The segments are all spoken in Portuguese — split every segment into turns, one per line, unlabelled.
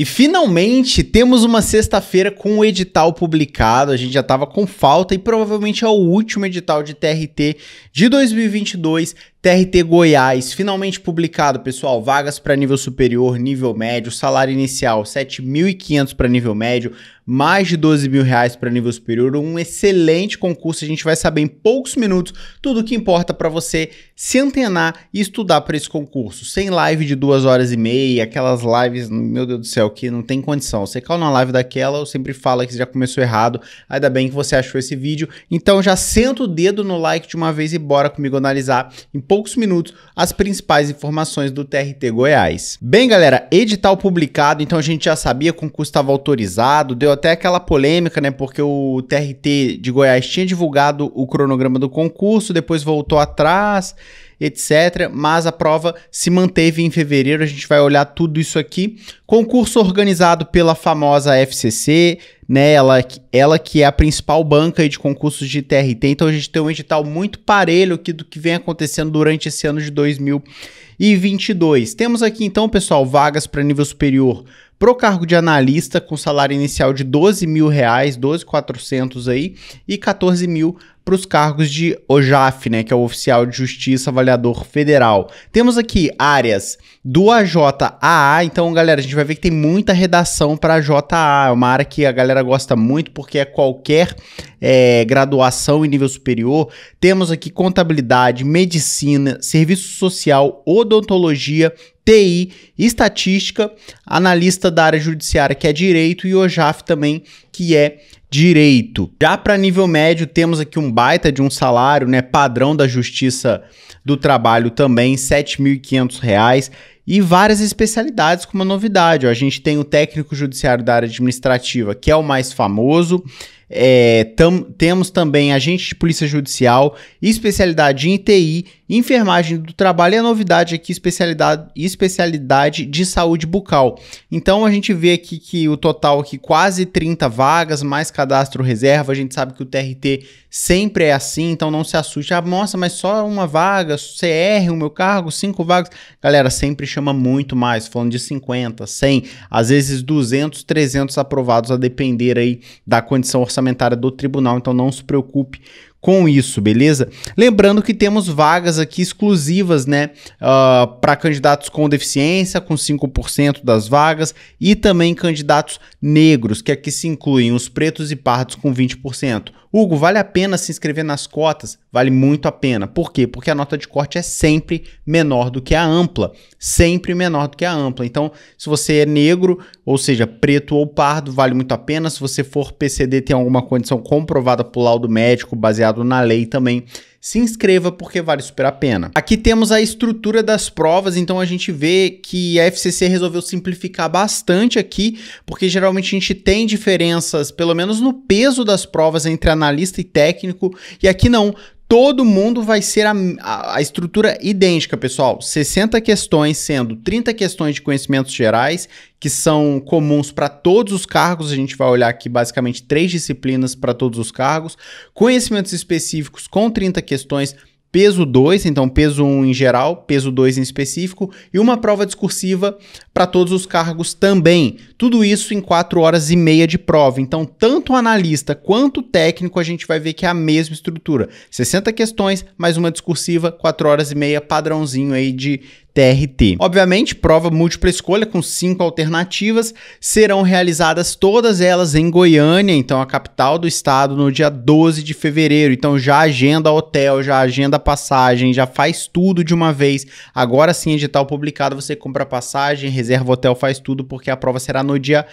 E finalmente temos uma sexta-feira com o edital publicado. A gente já estava com falta e provavelmente é o último edital de TRT de 2022. TRT Goiás, finalmente publicado, pessoal. Vagas para nível superior, nível médio, salário inicial 7.500 para nível médio, mais de 12 mil reais para nível superior. Um excelente concurso. A gente vai saber em poucos minutos tudo o que importa para você se antenar e estudar para esse concurso. Sem live de duas horas e meia, aquelas lives, meu Deus do céu, que não tem condição. Você caiu na live daquela, eu sempre falo que você já começou errado. Ainda bem que você achou esse vídeo. Então já senta o dedo no like de uma vez e bora comigo analisar poucos minutos as principais informações do TRT Goiás. Bem, galera, edital publicado, então a gente já sabia concurso estava autorizado, deu até aquela polêmica, né? Porque o TRT de Goiás tinha divulgado o cronograma do concurso, depois voltou atrás etc. Mas a prova se manteve em fevereiro, a gente vai olhar tudo isso aqui. Concurso organizado pela famosa FCC, né? Ela, ela que é a principal banca de concursos de TRT. Então a gente tem um edital muito parelho aqui do que vem acontecendo durante esse ano de 2022. Temos aqui então, pessoal, vagas para nível superior pro cargo de analista com salário inicial de 12 mil reais, 12.400 aí e 14 mil para os cargos de OJAF, né, que é o Oficial de Justiça Avaliador Federal. Temos aqui áreas do AJAA, então galera, a gente vai ver que tem muita redação para JA, é uma área que a galera gosta muito porque é qualquer é, graduação em nível superior. Temos aqui contabilidade, medicina, serviço social, odontologia, TI, estatística, analista da área judiciária, que é direito, e OJAF também, que é direito. Já para nível médio, temos aqui um baita de um salário, né, padrão da Justiça do Trabalho também, R$ 7.500 e várias especialidades com uma novidade. Ó. A gente tem o técnico judiciário da área administrativa, que é o mais famoso, é, tam, temos também agente de polícia judicial, especialidade em TI, enfermagem do trabalho e a novidade aqui, especialidade, especialidade de saúde bucal. Então a gente vê aqui que o total aqui quase 30 vagas, mais cadastro reserva. A gente sabe que o TRT sempre é assim, então não se assuste. Ah, nossa, mas só uma vaga, CR, o meu cargo, cinco vagas. Galera, sempre chama muito mais, falando de 50, 100, às vezes 200, 300 aprovados, a depender aí da condição orçamentária orçamentária do tribunal, então não se preocupe com isso, beleza? Lembrando que temos vagas aqui exclusivas, né, uh, ah, para candidatos com deficiência, com 5% das vagas, e também candidatos negros, que aqui se incluem os pretos e pardos com 20%. Hugo, vale a pena se inscrever nas cotas? Vale muito a pena. Por quê? Porque a nota de corte é sempre menor do que a ampla. Sempre menor do que a ampla. Então, se você é negro, ou seja, preto ou pardo, vale muito a pena. Se você for PCD, tem alguma condição comprovada por laudo médico baseado baseado na lei também, se inscreva porque vale super a pena. Aqui temos a estrutura das provas, então a gente vê que a FCC resolveu simplificar bastante aqui, porque geralmente a gente tem diferenças, pelo menos no peso das provas, entre analista e técnico, e aqui não todo mundo vai ser a, a, a, estrutura idêntica, pessoal. 60 questões, sendo 30 questões de conhecimentos gerais, que são comuns para todos os cargos. A gente vai olhar aqui basicamente três disciplinas para todos os cargos. Conhecimentos específicos com 30 questões peso 2, então peso 1 um em geral, peso 2 em específico, e uma prova discursiva para todos os cargos também. Tudo isso em 4 horas e meia de prova. Então, tanto o analista quanto o técnico, a gente vai ver que é a mesma estrutura. 60 questões, mais uma discursiva, 4 horas e meia, padrãozinho aí de TRT. Obviamente, prova múltipla escolha com cinco alternativas serão realizadas todas elas em Goiânia, então a capital do estado, no dia 12 de fevereiro. Então já agenda hotel, já agenda passagem, já faz tudo de uma vez. Agora sim, edital publicado, você compra passagem, reserva hotel, faz tudo, porque a prova será no dia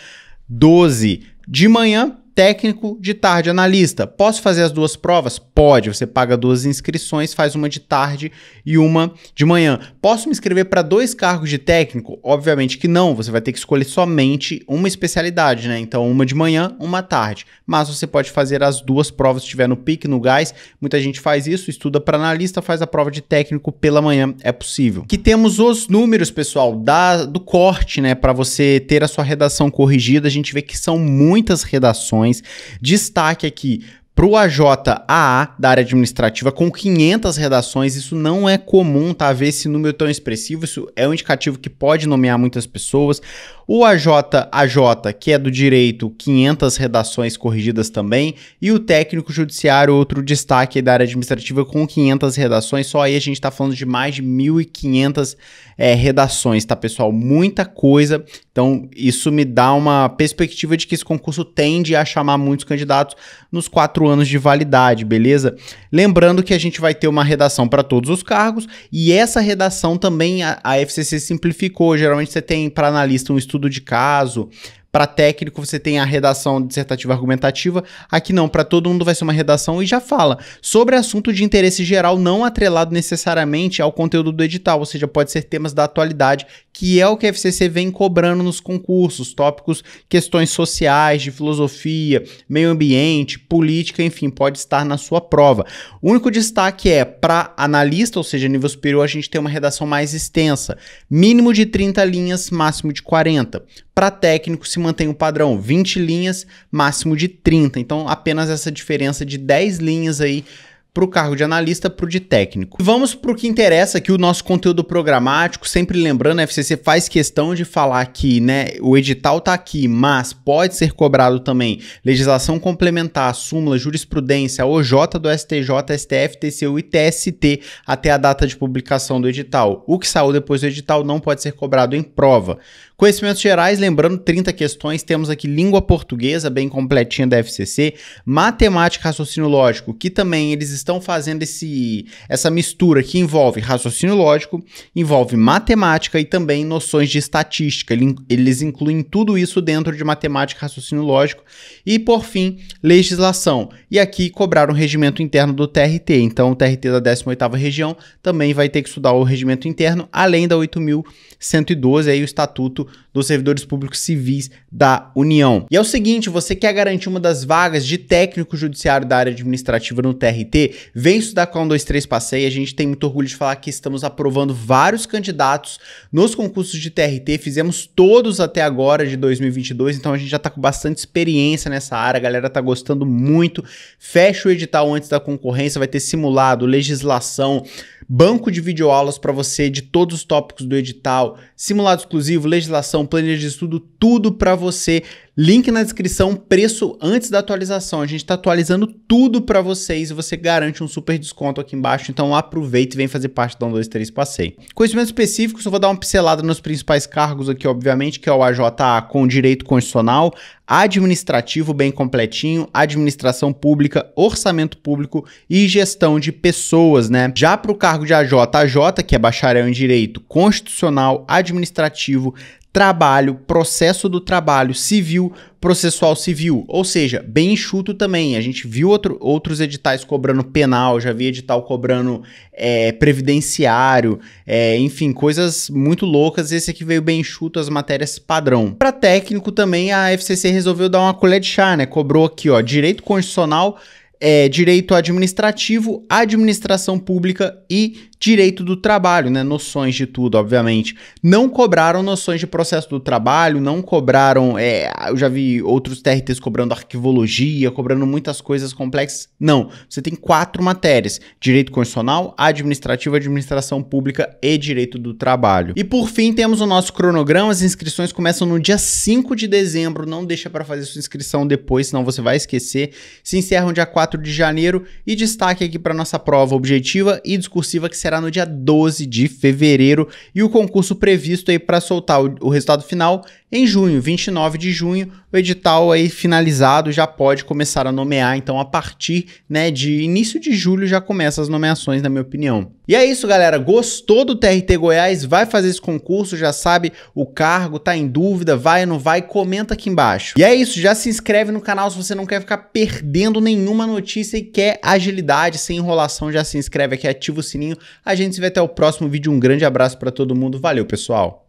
12 de manhã técnico, de tarde analista. Posso fazer as duas provas? Pode, você paga duas inscrições, faz uma de tarde e uma de manhã. Posso me inscrever para dois cargos de técnico? Obviamente que não, você vai ter que escolher somente uma especialidade, né? Então, uma de manhã, uma tarde. Mas você pode fazer as duas provas se tiver no pique, no gás. Muita gente faz isso, estuda para analista, faz a prova de técnico pela manhã, é possível. Que temos os números, pessoal, da do corte, né, para você ter a sua redação corrigida. A gente vê que são muitas redações informações. Destaque aqui para o AJAA da área administrativa com 500 redações, isso não é comum, tá? Ver esse número tão expressivo, isso é um indicativo que pode nomear muitas pessoas o AJAJ, que é do direito, 500 redações corrigidas também, e o técnico judiciário, outro destaque da área administrativa, com 500 redações. Só aí a gente está falando de mais de 1.500 é, redações, tá, pessoal? Muita coisa. Então, isso me dá uma perspectiva de que esse concurso tende a chamar muitos candidatos nos quatro anos de validade, beleza? Lembrando que a gente vai ter uma redação para todos os cargos, e essa redação também a, a FCC simplificou. Geralmente você tem para analista um estudo estudo de caso, para técnico, você tem a redação dissertativa argumentativa. Aqui não, para todo mundo vai ser uma redação e já fala sobre assunto de interesse geral não atrelado necessariamente ao conteúdo do edital, ou seja, pode ser temas da atualidade, que é o que a FCC vem cobrando nos concursos, tópicos, questões sociais, de filosofia, meio ambiente, política, enfim, pode estar na sua prova. O único destaque é para analista, ou seja, nível superior, a gente tem uma redação mais extensa, mínimo de 30 linhas, máximo de 40. Para técnico, se mantém o padrão 20 linhas, máximo de 30. Então, apenas essa diferença de 10 linhas aí para o cargo de analista, para o de técnico. Vamos para o que interessa aqui, o nosso conteúdo programático. Sempre lembrando, a FCC faz questão de falar que né, o edital está aqui, mas pode ser cobrado também legislação complementar, súmula, jurisprudência, OJ do STJ, STF, TCU e TST até a data de publicação do edital. O que saiu depois do edital não pode ser cobrado em prova. Conhecimentos gerais, lembrando, 30 questões. Temos aqui língua portuguesa, bem completinha da FCC. Matemática, raciocínio lógico, que também eles estão fazendo esse, essa mistura que envolve raciocínio lógico, envolve matemática e também noções de estatística. Eles incluem tudo isso dentro de matemática, raciocínio lógico. E, por fim, legislação. E aqui cobraram o regimento interno do TRT. Então, o TRT da 18ª região também vai ter que estudar o regimento interno, além da 8.112, aí o estatuto dos servidores públicos civis da União. E é o seguinte, você quer garantir uma das vagas de técnico judiciário da área administrativa no TRT? Vem estudar com a 123 Passei, a gente tem muito orgulho de falar que estamos aprovando vários candidatos nos concursos de TRT, fizemos todos até agora de 2022, então a gente já está com bastante experiência nessa área, a galera está gostando muito. Fecha o edital antes da concorrência, vai ter simulado, legislação, banco de videoaulas para você de todos os tópicos do edital, simulado exclusivo, legislação, planilha de estudo, tudo para você Link na descrição, preço antes da atualização. A gente está atualizando tudo para vocês e você garante um super desconto aqui embaixo. Então aproveita e vem fazer parte do 1, 2, 3 Passeio. Conhecimento específico, só vou dar uma pincelada nos principais cargos aqui, obviamente, que é o AJA com direito constitucional, administrativo bem completinho, administração pública, orçamento público e gestão de pessoas, né? Já para o cargo de AJ, AJ, que é bacharel em direito constitucional, administrativo, trabalho, processo do trabalho civil, processual civil. Ou seja, bem enxuto também. A gente viu outro, outros editais cobrando penal, já vi edital cobrando é, previdenciário, é, enfim, coisas muito loucas. Esse aqui veio bem enxuto, as matérias padrão. Para técnico também, a FCC resolveu dar uma colher de chá, né? Cobrou aqui, ó, direito constitucional. É, direito administrativo, administração pública e direito do trabalho, né? Noções de tudo, obviamente. Não cobraram noções de processo do trabalho, não cobraram. É, eu já vi outros TRTs cobrando arquivologia, cobrando muitas coisas complexas. Não. Você tem quatro matérias: direito constitucional, administrativo, administração pública e direito do trabalho. E por fim, temos o nosso cronograma. As inscrições começam no dia 5 de dezembro. Não deixa para fazer sua inscrição depois, senão você vai esquecer. Se encerram dia 4 de janeiro. E destaque aqui para nossa prova objetiva e discursiva que se será no dia 12 de fevereiro e o concurso previsto aí para soltar o, o, resultado final em junho, 29 de junho, o edital aí finalizado já pode começar a nomear, então a partir, né, de início de julho já começa as nomeações, na minha opinião. E é isso, galera. Gostou do TRT Goiás? Vai fazer esse concurso, já sabe o cargo, tá em dúvida, vai ou não vai? Comenta aqui embaixo. E é isso, já se inscreve no canal se você não quer ficar perdendo nenhuma notícia e quer agilidade, sem enrolação, já se inscreve aqui, ativa o sininho. A gente se vê até o próximo vídeo. Um grande abraço para todo mundo. Valeu, pessoal.